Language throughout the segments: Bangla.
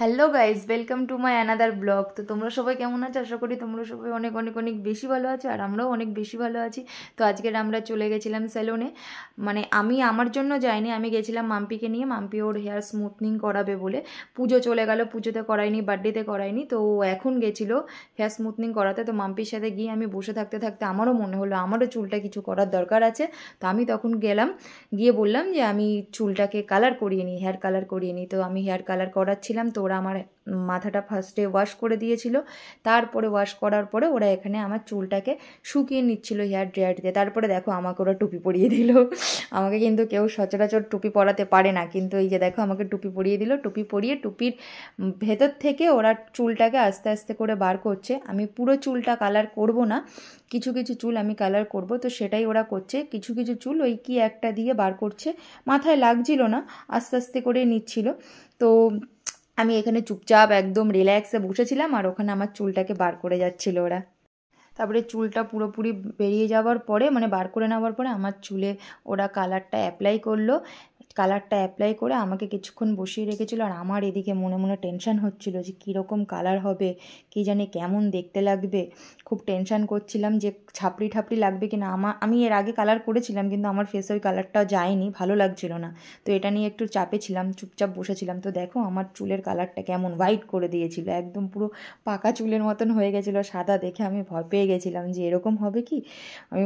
hello guys welcome to my another blog তো তোমরা সবাই কেমন আছো আশা করি তোমরা সবাই অনেক অনেক অনেক বেশি ভালো আছো আর আমরাও অনেক বেশি ভালো আছি তো আজকের আমরা চলে গেছিলাম স্যালুনে মানে আমি আমার জন্য যাইনি আমি গেছিলাম মাম্পিকে নিয়ে মাম্পি ওর হেয়ার স্মুথনিং করাবে বলে পুজো চলে গেল পুজোতে করায়নি বার্থডেতে করায়নি তো এখন গেছিলো হেয়ার স্মুথনিং করাতে তো মাম্পির সাথে গিয়ে আমি বসে থাকতে থাকতে আমারও মনে হলো আমারও চুলটা কিছু করার দরকার আছে তো আমি তখন গেলাম গিয়ে বললাম যে আমি চুলটাকে কালার করিয়ে নিই হেয়ার কালার করিয়ে নিই তো আমি হেয়ার কালার করাচ্ছিলাম তো ওরা আমার মাথাটা ফার্স্টে ওয়াশ করে দিয়েছিল তারপরে ওয়াশ করার পরে ওরা এখানে আমার চুলটাকে শুকিয়ে নিচ্ছিল হেয়ার ড্রায়ার দিয়ে তারপরে দেখো আমাকে ওরা টুপি পরিয়ে দিল আমাকে কিন্তু কেউ সচরাচর টুপি পরাতে পারে না কিন্তু এই যে দেখো আমাকে টুপি পরিয়ে দিল টুপি পরিয়ে টুপির ভেতর থেকে ওরা চুলটাকে আস্তে আস্তে করে বার করছে আমি পুরো চুলটা কালার করব না কিছু কিছু চুল আমি কালার করব তো সেটাই ওরা করছে কিছু কিছু চুল ওই কি একটা দিয়ে বার করছে মাথায় লাগছিল না আস্তে আস্তে করে নিচ্ছিল তো আমি এখানে চুপচাপ একদম রিল্যাক্সে বসেছিলাম আর ওখানে আমার চুলটাকে বার করে যাচ্ছিল ওরা তারপরে চুলটা পুরোপুরি বেরিয়ে যাওয়ার পরে মানে বার করে নেওয়ার পরে আমার চুলে ওরা কালারটা অ্যাপ্লাই করলো কালারটা অ্যাপ্লাই করে আমাকে কিছুক্ষণ বসিয়ে রেখেছিল আর আমার এদিকে মনে মনে টেনশান হচ্ছিল যে কীরকম কালার হবে কি জানি কেমন দেখতে লাগবে খুব টেনশান করছিলাম যে ছাপড়ি ঠাপড়ি লাগবে কিনা আমার আমি এর আগে কালার করেছিলাম কিন্তু আমার ফেসে ওই কালারটা যায়নি ভালো লাগছিলো না তো এটা নিয়ে একটু চাপে ছিলাম চুপচাপ বসেছিলাম তো দেখো আমার চুলের কালারটা কেমন হোয়াইট করে দিয়েছিল একদম পুরো পাকা চুলের মতন হয়ে গেছিলো সাদা দেখে আমি ভয় পেয়ে গেছিলাম যে এরকম হবে কি আমি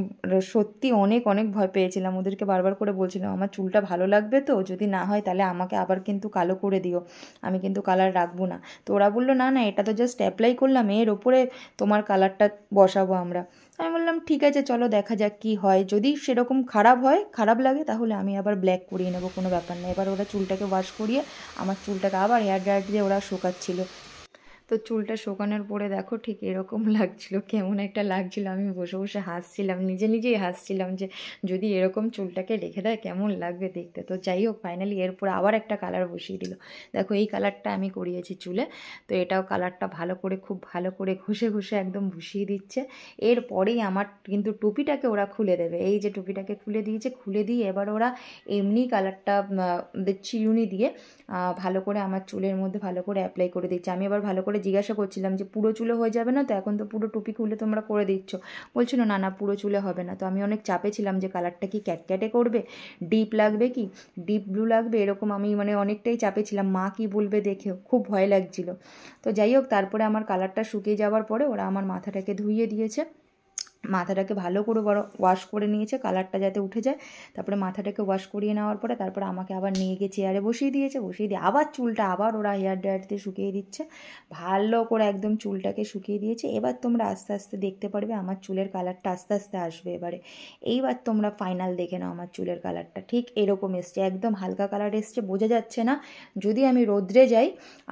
সত্যি অনেক অনেক ভয় পেয়েছিলাম ওদেরকে বারবার করে বলছিলাম আমার চুলটা ভালো লাগবে আসবে তো যদি না হয় তাহলে আমাকে আবার কিন্তু কালো করে দিও আমি কিন্তু কালার রাখবো না তো ওরা বললো না না এটা তো জাস্ট অ্যাপ্লাই করলাম এর ওপরে তোমার কালারটা বসাবো আমরা আমি বললাম ঠিক আছে চলো দেখা যাক কি হয় যদি সেরকম খারাপ হয় খারাপ লাগে তাহলে আমি আবার ব্ল্যাক করিয়ে নেবো কোনো ব্যাপার না এবার ওরা চুলটাকে ওয়াশ করিয়ে আমার চুলটাকে আবার হেয়ার ড্রায়ার দিয়ে ওরা শোকাচ্ছিলো তো চুলটা শোকানোর পরে দেখো ঠিক এরকম লাগছিল কেমন একটা লাগছিল আমি বসে বসে হাসছিলাম নিজে নিজেই হাসছিলাম যে যদি এরকম চুলটাকে রেখে দেয় কেমন লাগবে দেখতে তো যাই হোক ফাইনালি এরপর আবার একটা কালার বসিয়ে দিল দেখো এই কালারটা আমি করিয়েছি চুলে তো এটাও কালারটা ভালো করে খুব ভালো করে ঘষে ঘষে একদম বসিয়ে দিচ্ছে এরপরেই আমার কিন্তু টুপিটাকে ওরা খুলে দেবে এই যে টুপিটাকে খুলে দিয়েছে খুলে দিয়ে এবার ওরা এমনি কালারটা ইউনি দিয়ে ভালো করে আমার চুলের মধ্যে ভালো করে অ্যাপ্লাই করে দিচ্ছে আমি এবার ভালো করে করে জিজ্ঞাসা করছিলাম যে পুরো চুলে হয়ে যাবে না তো এখন তো পুরো টুপি খুলে তোমরা করে দিচ্ছ বলছিল না না পুরো চুলে হবে না তো আমি অনেক চাপে ছিলাম যে কালারটা কি ক্যাটক্যাটে করবে ডিপ লাগবে কি ডিপ ব্লু লাগবে এরকম আমি মানে অনেকটাই চাপে ছিলাম মা কি বলবে দেখেও খুব ভয় লাগছিল তো যাই হোক তারপরে আমার কালারটা শুকিয়ে যাওয়ার পরে ওরা আমার মাথাটাকে ধুইয়ে দিয়েছে মাথাটাকে ভালো করে ওয়াশ করে নিয়েছে কালারটা যাতে উঠে যায় তারপরে মাথাটাকে ওয়াশ করিয়ে নেওয়ার পরে তারপরে আমাকে আবার নিয়ে গিয়ে চেয়ারে বসিয়ে দিয়েছে বসিয়ে দিয়ে আবার চুলটা আবার ওরা হেয়ার ড্রায়ার দিয়ে শুকিয়ে দিচ্ছে ভালো করে একদম চুলটাকে শুকিয়ে দিয়েছে এবার তোমরা আস্তে আস্তে দেখতে পারবে আমার চুলের কালারটা আস্তে আস্তে আসবে এবারে এইবার তোমরা ফাইনাল দেখে নাও আমার চুলের কালারটা ঠিক এরকম এসছে একদম হালকা কালার এসছে বোঝা যাচ্ছে না যদি আমি রোদ্রে যাই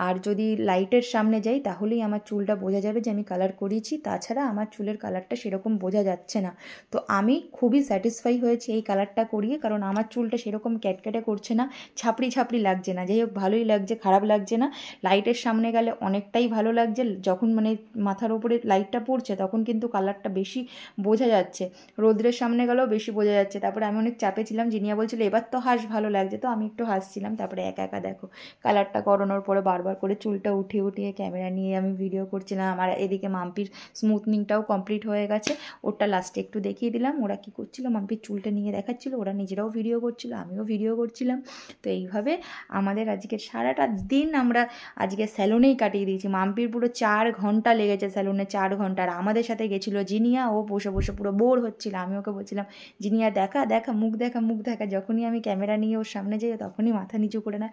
আর যদি লাইটের সামনে যাই তাহলেই আমার চুলটা বোঝা যাবে যে আমি কালার করিয়েছি তাছাড়া আমার চুলের কালারটা সেরকম বোঝা যাচ্ছে না তো আমি খুবই স্যাটিসফাই হয়েছি এই কালারটা করিয়ে কারণ আমার চুলটা সেরকম ক্যাটক্যাটে করছে না ছাপড়ি ছাপড়ি লাগছে না যাই হোক ভালোই লাগছে খারাপ লাগছে না লাইটের সামনে গেলে অনেকটাই ভালো লাগছে যখন মানে মাথার ওপরে লাইটটা পড়ছে তখন কিন্তু কালারটা বেশি বোঝা যাচ্ছে রোদ্রের সামনে গেলেও বেশি বোঝা যাচ্ছে তারপরে আমি অনেক চাপে ছিলাম জিনিয়া বলছিল এবার তো হাস ভালো লাগছে তো আমি একটু হাসছিলাম তারপরে একা একা দেখো কালারটা করানোর পরে বারবার করে চুলটা উঠিয়ে উঠিয়ে ক্যামেরা নিয়ে আমি ভিডিও করছিলাম আমার এদিকে মাম্পির স্মুথনিংটাও কমপ্লিট হয়ে গেছে ওরটা লাস্টে একটু দেখিয়ে দিলাম ওরা কি করছিল মাম্পির চুলটা নিয়ে দেখাচ্ছিল ওরা নিজেরাও ভিডিও করছিল আমিও ভিডিও করছিলাম তো এইভাবে আমাদের আজকে সারাটা দিন আমরা আজকে স্যালুনেই কাটিয়ে দিয়েছি মাম্পির পুরো চার ঘন্টা লেগেছে স্যালুনে চার ঘন্টা আর আমাদের সাথে গেছিলো জিনিয়া ও বসে বসে পুরো বোর হচ্ছিল আমি ওকে বলছিলাম জিনিয়া দেখা দেখা মুখ দেখা মুখ দেখা যখনই আমি ক্যামেরা নিয়ে ওর সামনে যাই তখনই মাথা নিচু করে না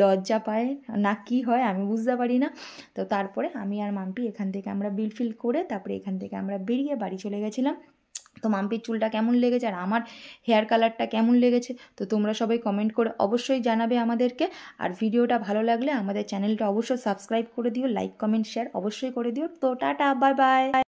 লজ্জা পায় না কি হয় আমি বুঝতে পারি না তো তারপরে আমি আর মাম্পি এখান থেকে আমরা বিল ফিল করে তারপরে এখান থেকে আমরা বেরিয়ে বাড়ি চলে চলে গেছিলাম তো মাম্পির চুলটা কেমন লেগেছে আর আমার হেয়ার কালারটা কেমন লেগেছে তো তোমরা সবাই কমেন্ট করে অবশ্যই জানাবে আমাদেরকে আর ভিডিওটা ভালো লাগলে আমাদের চ্যানেলটা অবশ্যই সাবস্ক্রাইব করে দিও লাইক কমেন্ট শেয়ার অবশ্যই করে দিও তো টাটা বাই বাই